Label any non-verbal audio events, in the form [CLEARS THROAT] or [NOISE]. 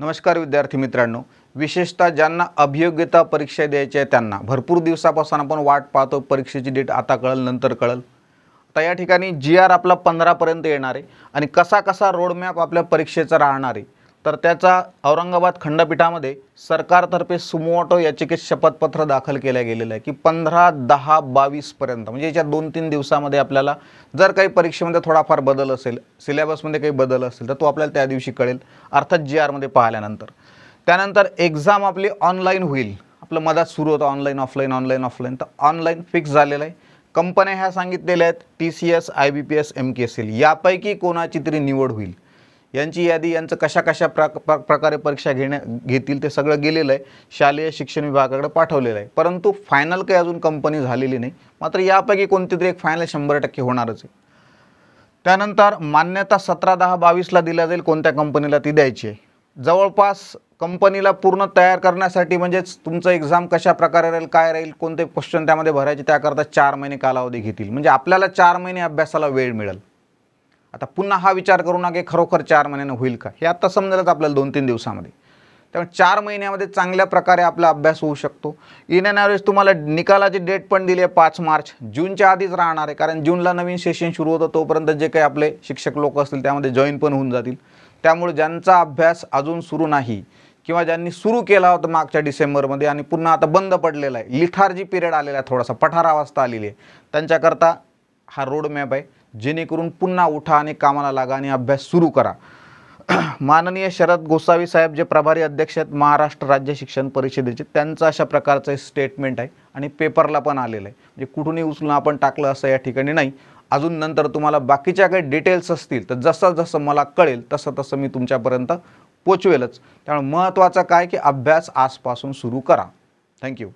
नमस्कार विद्यार्थी मित्रांनो विशेषतः ज्यांना अभियोग्यता परीक्षा द्यायची आहे त्यांना भरपूर दिवसापासून आपण वाट पाहतो परीक्षेची डेट आता कळल नंतर कळल आता या ठिकाणी जी आर आपला पंधरापर्यंत येणार आहे आणि कसा कसा रोडमॅप आपल्या परीक्षेचा राहणार आहे तर त्याचा औरंगाबाद खंडपीठामध्ये सरकारतर्फे सुमोटो याचिकेत शपथपत्र दाखल केलं गेलेलं आहे की पंधरा दहा बावीसपर्यंत म्हणजे याच्या दोन तीन दिवसामध्ये आपल्याला जर काही परीक्षेमध्ये थोडाफार बदल असेल सिलेबसमध्ये काही बदल असेल तर तो आपल्याला त्या दिवशी कळेल अर्थात जी आरमध्ये पाहिल्यानंतर त्यानंतर एक्झाम आपली ऑनलाईन होईल आपलं मदत सुरू होतं ऑनलाईन ऑफलाईन ऑनलाईन ऑफलाईन तर ऑनलाईन फिक्स झालेलं आहे कंपन्या ह्या सांगितलेल्या आहेत T C S I B P S M K C L यापैकी कोणाची तरी निवड होईल यांची यादी यांचं कशा कशा प्रकारे परीक्षा घेण्या घेतील ते सगळं गेलेलं आहे शालेय शिक्षण विभागाकडे पाठवलेलं आहे परंतु फायनल काही अजून कंपनी झालेली नाही मात्र यापैकी कोणतीतरी एक फायनल शंभर टक्के होणारच आहे त्यानंतर मान्यता सतरा दहा बावीसला दिल्या जाईल कोणत्या कंपनीला ती द्यायची आहे जवळपास कंपनीला पूर्ण तयार करण्यासाठी म्हणजेच तुमचं एक्झाम कशा प्रकारे राहील काय राहील कोणते क्वेश्चन त्यामध्ये भरायचे त्याकरता चार महिने कालावधी घेतील म्हणजे आपल्याला चार महिने अभ्यासाला वेळ मिळेल आता पुन्हा हा विचार करू नका खरोखर चार महिन्यानं होईल का हे आत्ता समजलंच आपल्याला दोन तीन दिवसामध्ये त्यामुळे चार महिन्यामध्ये चांगल्या प्रकारे आपला अभ्यास होऊ शकतो एन ॲव्हरेज तुम्हाला निकालाची डेट पण दिली आहे पाच मार्च जूनच्या आधीच राहणार आहे कारण जूनला नवीन सेशन सुरू होतं तोपर्यंत जे काही आपले शिक्षक लोक असतील त्यामध्ये जॉईन पण होऊन जातील त्यामुळे ज्यांचा अभ्यास अजून सुरू नाही किंवा ज्यांनी सुरू केला होता मागच्या डिसेंबरमध्ये आणि पुन्हा आता बंद पडलेला आहे लिथार्जी पिरियड आलेला आहे थोडासा पठारावस्था आलेली आहे त्यांच्याकरता हा रोडमॅप आहे जेणेकरून पुन्हा उठा आणि कामाला लागा आणि अभ्यास सुरू करा [CLEARS THROAT] माननीय शरद गोसावी साहेब जे प्रभारी अध्यक्ष आहेत महाराष्ट्र राज्य शिक्षण परिषदेचे त्यांचं अशा प्रकारचं स्टेटमेंट आहे आणि पेपरला पण आलेलं आहे म्हणजे कुठूनही उचलून आपण टाकलं असं या ठिकाणी नाही अजून नंतर तुम्हाला बाकीच्या काही डिटेल्स असतील तर जसं जसं मला कळेल तसं तसं मी तुमच्यापर्यंत पोचवेलच त्यामुळे महत्त्वाचं काय की अभ्यास आजपासून सुरू करा थँक्यू